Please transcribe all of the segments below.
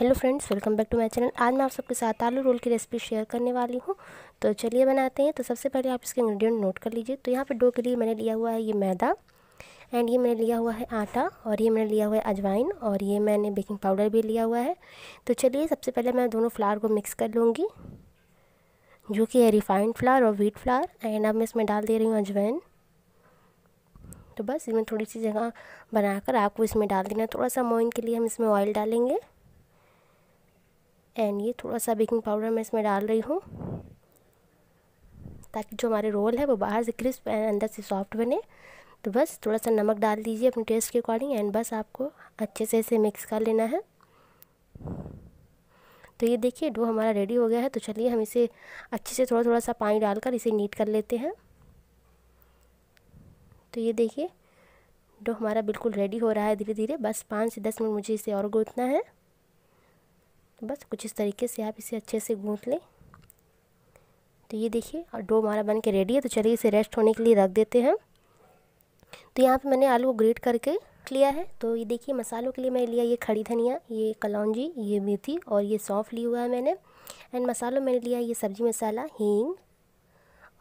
hello friends welcome back to my channel आज मैं आप सबके साथ आलू रोल की रेसिपी शेयर करने वाली हूँ तो चलिए बनाते हैं तो सबसे पहले आप इसके इंग्रेडिएंट नोट कर लीजिए तो यहाँ पे डो के लिए मैंने लिया हुआ है ये मैदा एंड ये मैंने लिया हुआ है आटा और ये मैंने लिया हुआ है अजवाइन और ये मैंने बेकिंग पाउडर भी लिया हुआ है तो चलिए सबसे पहले मैं दोनों फ्लावर को मिक्स कर लूँगी जो कि है रिफाइंड फ्लावर और व्हीट फ्लावर एंड अब मैं इसमें डाल दे रही हूँ अजवाइन तो बस इसमें थोड़ी सी जगह बनाकर आपको इसमें डाल देना थोड़ा सा मोइन के लिए हम इसमें ऑयल डालेंगे एंड ये थोड़ा सा बेकिंग पाउडर मैं इसमें डाल रही हूँ ताकि जो हमारे रोल है वो बाहर से क्रिस्प एंड अंदर से सॉफ्ट बने तो बस थोड़ा सा नमक डाल दीजिए अपने टेस्ट के अकॉर्डिंग एंड बस आपको अच्छे से इसे मिक्स कर लेना है तो ये देखिए डो हमारा रेडी हो गया है तो चलिए हम इसे अच्छे से थोड़ा थोड़ा सा पानी डालकर इसे नीट कर लेते हैं तो ये देखिए डो हमारा बिल्कुल रेडी हो रहा है धीरे धीरे बस पाँच से दस मिनट मुझे इसे और गूँथना है तो बस कुछ इस तरीके से आप इसे अच्छे से गूँथ लें तो ये देखिए और डो हमारा बन के रेडी है तो चलिए इसे रेस्ट होने के लिए रख देते हैं तो यहाँ पे मैंने आलू को ग्रेट करके लिया है तो ये देखिए मसालों के लिए मैंने लिया ये खड़ी धनिया ये कलौजी ये मेथी और ये सौंफ लिया हुआ है मैंने एंड मसालों मैंने लिया ये सब्ज़ी मसाला हींग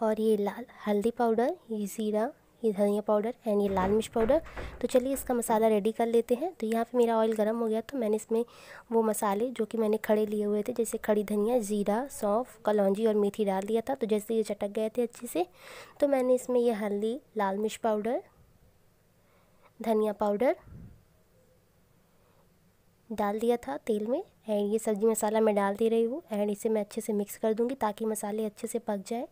और ये लाल हल्दी पाउडर ये ज़ीरा ये धनिया पाउडर एंड ये लाल मिर्च पाउडर तो चलिए इसका मसाला रेडी कर लेते हैं तो यहाँ पे मेरा ऑयल गर्म हो गया तो मैंने इसमें वो मसाले जो कि मैंने खड़े लिए हुए थे जैसे खड़ी धनिया ज़ीरा सौंफ कलौजी और मेथी डाल दिया था तो जैसे ये चटक गए थे अच्छे से तो मैंने इसमें ये हल्दी लाल मिर्च पाउडर धनिया पाउडर डाल दिया था तेल में एंड ये सब्ज़ी मसाला मैं डाल दे रही हूँ एंड इसे मैं अच्छे से मिक्स कर दूँगी ताकि मसाले अच्छे से पक जाए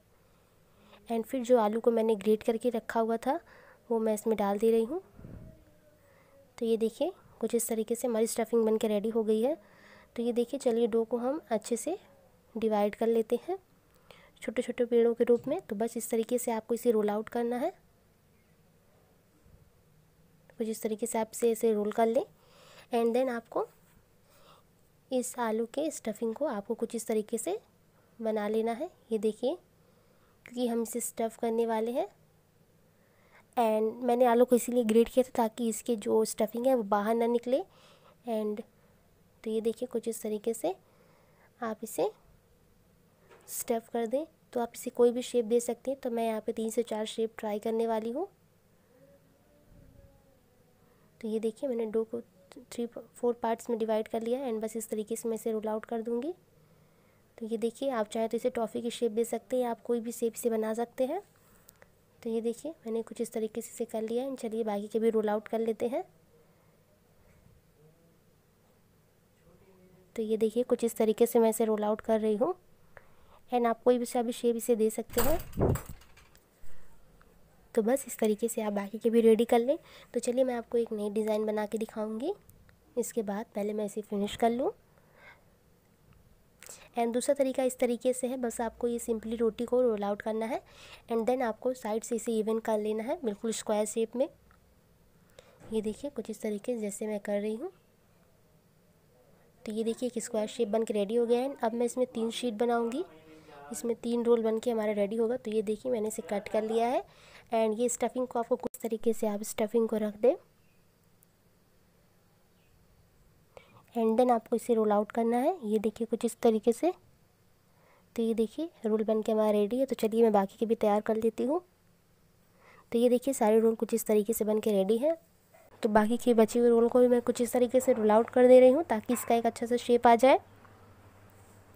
एंड फिर जो आलू को मैंने ग्रेट करके रखा हुआ था वो मैं इसमें डाल दे रही हूँ तो ये देखिए कुछ इस तरीके से हमारी स्टफिंग बन के रेडी हो गई है तो ये देखिए चलिए डो को हम अच्छे से डिवाइड कर लेते हैं छोटे छोटे पेड़ों के रूप में तो बस इस तरीके से आपको इसे रोल आउट करना है कुछ इस तरीके से आप इसे इसे रोल कर लें एंड देन आपको इस आलू के स्टफिंग को आपको कुछ इस तरीके से बना लेना है ये देखिए क्योंकि हम इसे स्टफ़ करने वाले हैं एंड मैंने आलू को इसीलिए ग्रेट किया था ताकि इसके जो स्टफिंग है वो बाहर ना निकले एंड तो ये देखिए कुछ इस तरीके से आप इसे स्टफ़ कर दें तो आप इसे कोई भी शेप दे सकते हैं तो मैं यहाँ पे तीन से चार शेप ट्राई करने वाली हूँ तो ये देखिए मैंने डो को थ्री फोर पार्ट्स में डिवाइड कर लिया एंड बस इस तरीके से मैं इसे रोल आउट कर दूँगी तो ये देखिए आप चाहे तो इसे टॉफ़ी की शेप दे सकते हैं आप कोई भी शेप से बना सकते हैं तो ये देखिए मैंने कुछ इस तरीके से इसे कर लिया है चलिए बाकी के भी रोल आउट कर लेते हैं तो ये देखिए कुछ इस तरीके से मैं इसे रोल आउट कर रही हूँ एंड आप कोई भी सा भी शेप इसे दे सकते हैं तो बस इस तरीके से आप बाकी के भी रेडी कर लें तो चलिए मैं आपको एक नई डिज़ाइन बना के दिखाऊँगी इसके बाद पहले मैं इसे फिनिश कर लूँ एंड दूसरा तरीका इस तरीके से है बस आपको ये सिंपली रोटी को रोल आउट करना है एंड देन आपको साइड से इसे इवन कर लेना है बिल्कुल स्क्वायर शेप में ये देखिए कुछ इस तरीके से जैसे मैं कर रही हूँ तो ये देखिए एक स्क्वायर शेप बन के रेडी हो गया है अब मैं इसमें तीन शीट बनाऊँगी इसमें तीन रोल बन के हमारा रेडी होगा तो ये देखिए मैंने इसे कट कर लिया है एंड ये स्टफिंग को आपको कुछ तरीके से आप स्टफिंग को रख दें एंड देन आपको इसे रोल आउट करना है ये देखिए कुछ इस तरीके से तो ये देखिए रोल बन के हमारा रेडी है तो चलिए मैं बाकी के भी तैयार कर लेती हूँ तो ये देखिए सारे रोल कुछ इस तरीके से बन के रेडी हैं तो बाकी के बचे हुए रोल को भी मैं कुछ इस तरीके से रोल आउट कर दे रही हूँ ताकि इसका एक अच्छा सा शेप आ जाए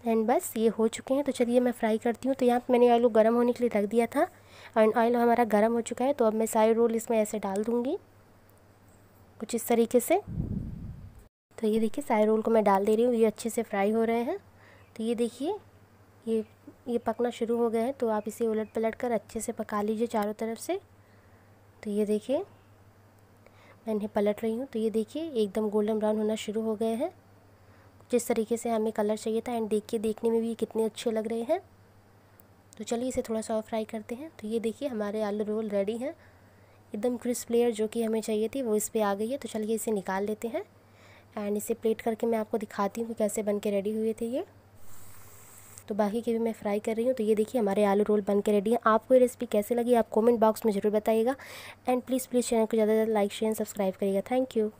एंड बस ये हो चुके हैं तो चलिए मैं फ्राई करती हूँ तो यहाँ पर मैंने ऑयल गर्म होने के लिए रख दिया था एंड ऑयल हमारा गर्म हो चुका है तो अब मैं सारे रोल इसमें ऐसे डाल दूँगी कुछ इस तरीके से तो ये देखिए सारे रोल को मैं डाल दे रही हूँ ये अच्छे से फ्राई हो रहे हैं तो ये देखिए ये ये पकना शुरू हो गए हैं तो आप इसे उलट पलट कर अच्छे से पका लीजिए चारों तरफ से तो ये देखिए मैं इन्हें पलट रही हूँ तो ये देखिए एकदम गोल्डन ब्राउन होना शुरू हो गए हैं जिस तरीके से हमें कलर चाहिए था एंड देखिए देखने में भी कितने अच्छे लग रहे हैं तो चलिए इसे थोड़ा सा और फ्राई करते हैं तो ये देखिए हमारे आलू रोल रेडी हैं एकदम क्रिस्प लेयर जो कि हमें चाहिए थी वो इस पर आ गई है तो चलिए इसे निकाल लेते हैं एंड इसे प्लेट करके मैं आपको दिखाती हूँ कैसे बन के रेडी हुए थे ये तो बाकी के भी मैं फ्राई कर रही हूँ तो ये देखिए हमारे आलू रोल बन के रेडी हैं आपको ये रेसिपी कैसे लगी आप कमेंट बॉक्स में ज़रूर बताइएगा एंड प्लीज़ प्लीज़ चैनल को ज़्यादा से ज़्यादा लाइक शेयर सब्सक्राइब करिएगा थैंक यू